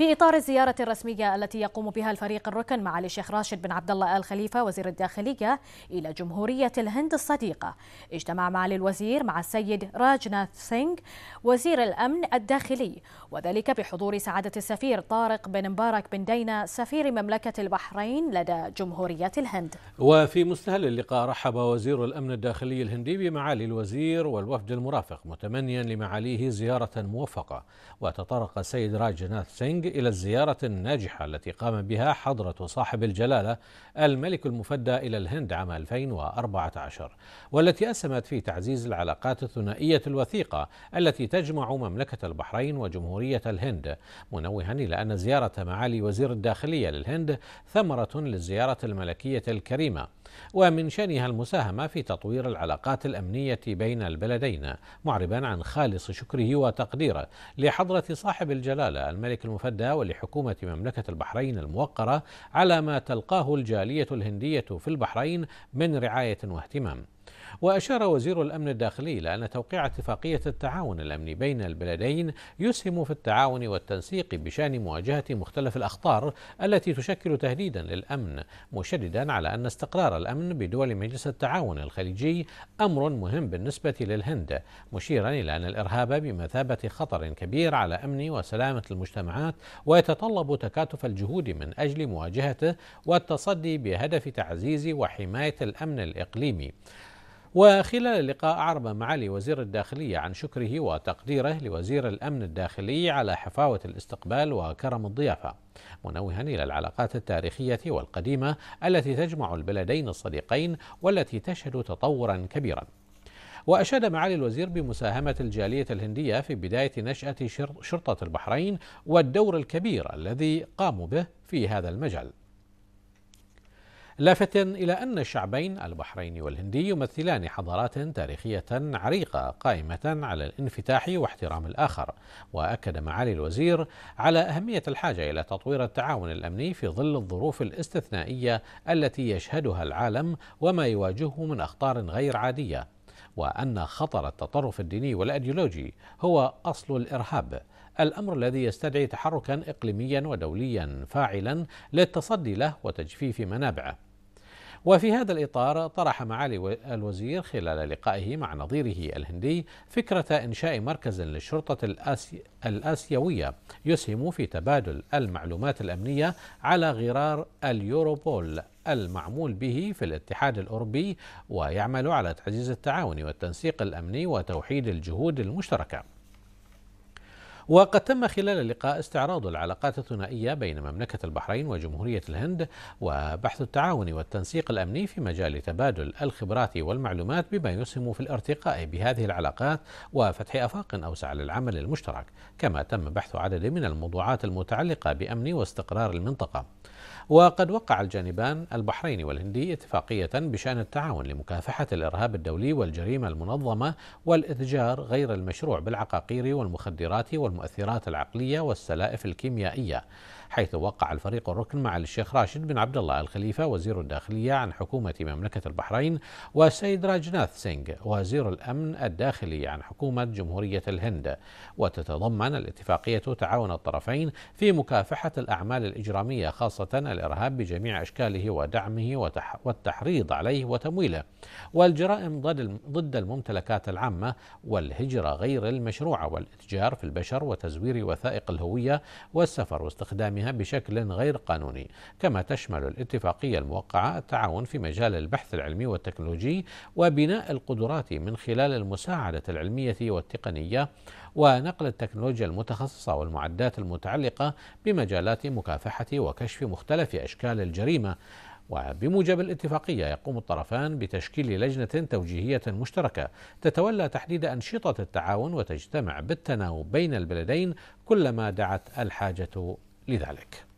في إطار الزيارة الرسمية التي يقوم بها الفريق الركن معالي الشيخ راشد بن عبد الله آل خليفة وزير الداخلية إلى جمهورية الهند الصديقة اجتمع معالي الوزير مع السيد راجناث سينغ وزير الأمن الداخلي وذلك بحضور سعادة السفير طارق بن مبارك بن دينا سفير مملكة البحرين لدى جمهورية الهند وفي مستهل اللقاء رحب وزير الأمن الداخلي الهندي بمعالي الوزير والوفد المرافق متمنيا لمعاليه زيارة موفقة وتطرق السيد راجناث سينغ إلى الزيارة الناجحة التي قام بها حضرة صاحب الجلالة الملك المفدى إلى الهند عام 2014 والتي أسهمت في تعزيز العلاقات الثنائية الوثيقة التي تجمع مملكة البحرين وجمهورية الهند منوها إلى أن زيارة معالي وزير الداخلية للهند ثمرة للزيارة الملكية الكريمة ومن شأنها المساهمة في تطوير العلاقات الأمنية بين البلدين معربا عن خالص شكره وتقديره لحضرة صاحب الجلالة الملك المفدى المستفدة ولحكومة مملكة البحرين الموقرة على ما تلقاه الجالية الهندية في البحرين من رعاية واهتمام وأشار وزير الأمن الداخلي إلى أن توقيع اتفاقية التعاون الأمني بين البلدين يسهم في التعاون والتنسيق بشأن مواجهة مختلف الأخطار التي تشكل تهديدا للأمن مشددا على أن استقرار الأمن بدول مجلس التعاون الخليجي أمر مهم بالنسبة للهند مشيرا إلى أن الإرهاب بمثابة خطر كبير على أمن وسلامة المجتمعات ويتطلب تكاتف الجهود من أجل مواجهته والتصدي بهدف تعزيز وحماية الأمن الإقليمي وخلال اللقاء أعرب معالي وزير الداخلية عن شكره وتقديره لوزير الأمن الداخلي على حفاوة الاستقبال وكرم الضيافة منوها إلى العلاقات التاريخية والقديمة التي تجمع البلدين الصديقين والتي تشهد تطورا كبيرا وأشاد معالي الوزير بمساهمة الجالية الهندية في بداية نشأة شرطة البحرين والدور الكبير الذي قاموا به في هذا المجال لافتا إلى أن الشعبين البحريني والهندي يمثلان حضارات تاريخية عريقة قائمة على الانفتاح واحترام الآخر وأكد معالي الوزير على أهمية الحاجة إلى تطوير التعاون الأمني في ظل الظروف الاستثنائية التي يشهدها العالم وما يواجهه من أخطار غير عادية وأن خطر التطرف الديني والأيديولوجي هو أصل الإرهاب الأمر الذي يستدعي تحركا إقليميا ودوليا فاعلا للتصدي له وتجفيف منابعه وفي هذا الإطار طرح معالي الوزير خلال لقائه مع نظيره الهندي فكرة إنشاء مركز للشرطة الآسي الآسيوية يسهم في تبادل المعلومات الأمنية على غرار اليوروبول المعمول به في الاتحاد الأوروبي ويعمل على تعزيز التعاون والتنسيق الأمني وتوحيد الجهود المشتركة وقد تم خلال اللقاء استعراض العلاقات الثنائية بين مملكة البحرين وجمهورية الهند وبحث التعاون والتنسيق الأمني في مجال تبادل الخبرات والمعلومات بما يسهم في الارتقاء بهذه العلاقات وفتح آفاق أوسع للعمل المشترك كما تم بحث عدد من الموضوعات المتعلقة بأمن واستقرار المنطقة وقد وقع الجانبان البحريني والهندي اتفاقية بشأن التعاون لمكافحة الإرهاب الدولي والجريمة المنظمة والإتجار غير المشروع بالعقاقير والمخدرات والمخدرات والمؤثرات العقلية والسلائف الكيميائية حيث وقع الفريق الركن مع الشيخ راشد بن عبد الله الخليفة وزير الداخلية عن حكومة مملكة البحرين والسيد راجناث سينغ وزير الأمن الداخلي عن حكومة جمهورية الهند وتتضمن الاتفاقية تعاون الطرفين في مكافحة الأعمال الإجرامية خاصة الإرهاب بجميع أشكاله ودعمه والتحريض عليه وتمويله والجرائم ضد الممتلكات العامة والهجرة غير المشروعة والاتجار في البشر الاثار وتزوير وثائق الهوية والسفر واستخدامها بشكل غير قانوني كما تشمل الاتفاقية الموقعة التعاون في مجال البحث العلمي والتكنولوجي وبناء القدرات من خلال المساعدة العلمية والتقنية ونقل التكنولوجيا المتخصصة والمعدات المتعلقة بمجالات مكافحة وكشف مختلف أشكال الجريمة وبموجب الاتفاقية يقوم الطرفان بتشكيل لجنة توجيهية مشتركة تتولى تحديد أنشطة التعاون وتجتمع بالتناوب بين البلدين كلما دعت الحاجة لذلك